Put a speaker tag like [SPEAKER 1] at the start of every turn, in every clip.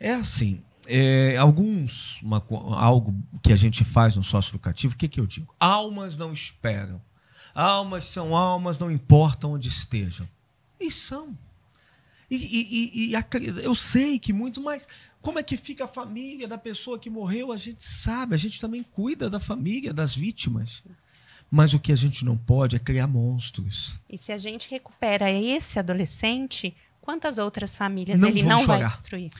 [SPEAKER 1] É assim, é, alguns, uma, algo que a gente faz no sócio educativo, o que, que eu digo? Almas não esperam. Almas são almas, não importa onde estejam. E são. E, e, e, e eu sei que muitos, mas como é que fica a família da pessoa que morreu? A gente sabe, a gente também cuida da família, das vítimas. Mas o que a gente não pode é criar monstros. E se a gente
[SPEAKER 2] recupera esse adolescente, quantas outras famílias não ele não chorar. vai destruir?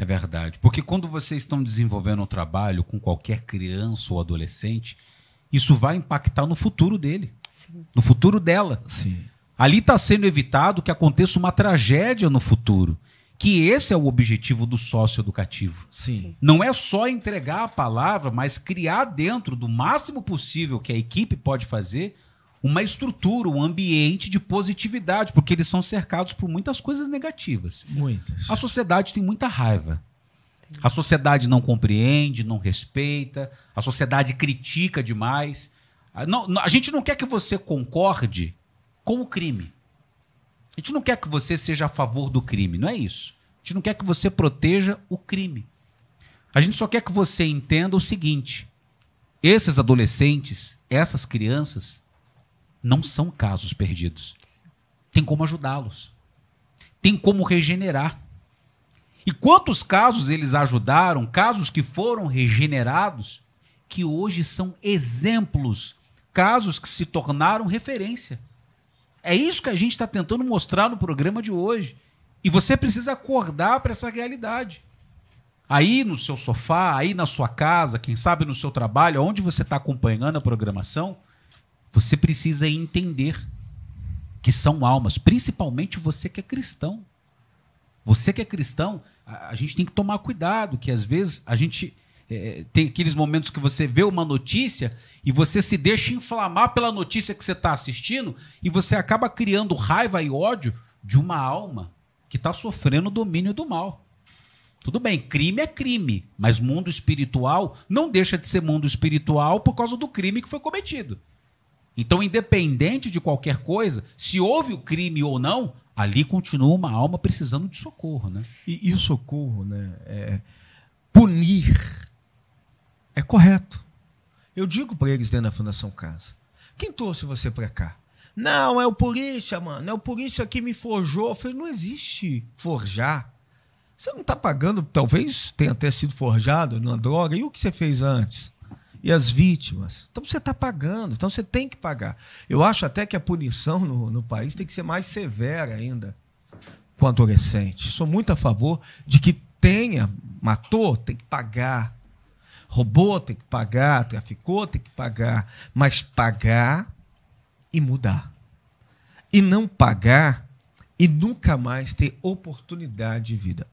[SPEAKER 2] É verdade. Porque quando vocês estão desenvolvendo um trabalho com qualquer criança ou adolescente, isso vai impactar no futuro dele, Sim. no futuro dela. Sim. Ali está sendo evitado que aconteça uma tragédia no futuro. Que esse é o objetivo do sócio educativo. Sim. Sim. Não é só entregar a palavra, mas criar dentro do máximo possível que a equipe pode fazer uma estrutura, um ambiente de positividade, porque eles são cercados por muitas coisas negativas. Muitas. A sociedade tem muita raiva. A sociedade não compreende, não respeita, a sociedade critica demais. A, ah, não, a gente não quer que você concorde com o crime. A gente não quer que você seja a favor do crime, não é isso. A gente não quer que você proteja o crime. A gente só quer que você entenda o seguinte: esses adolescentes, essas crianças, não são casos perdidos. Tem como ajudá-los. Tem como regenerar. E quantos casos eles ajudaram, casos que foram regenerados, que hoje são exemplos, casos que se tornaram referência. É isso que a gente está tentando mostrar no programa de hoje. E você precisa acordar para essa realidade. Aí no seu sofá, aí na sua casa, quem sabe no seu trabalho, onde você está acompanhando a programação, você precisa entender que são almas, principalmente você que é cristão. Você que é cristão, a, gente tem que tomar cuidado, que às vezes a gente é, tem aqueles momentos que você vê uma notícia e você se deixa inflamar pela notícia que você está assistindo e você acaba criando raiva e ódio de uma alma que está sofrendo o domínio do mal. Tudo bem, crime é crime, mas mundo espiritual não deixa de ser mundo espiritual por causa do crime que foi cometido. Então, independente de qualquer coisa, se houve o crime ou não, ali continua uma alma precisando de socorro, né? E, e o socorro, né?
[SPEAKER 1] É, punir é correto. Eu digo para eles dentro da Fundação Casa: quem trouxe você para cá? Não, é o polícia, mano. É o polícia que me forjou. Eu falei, não existe forjar. Você não está pagando, talvez tenha até sido forjado numa droga. E o que você fez antes? e as vítimas. Então você está pagando, então você tem que pagar. Eu acho até que a punição no, no país tem que ser mais severa ainda com adolescente. Sou muito a favor de que tenha, matou, tem que pagar. Roubou, tem que pagar, traficou, tem que pagar. Mas pagar e mudar. E não pagar e nunca mais ter oportunidade de vida.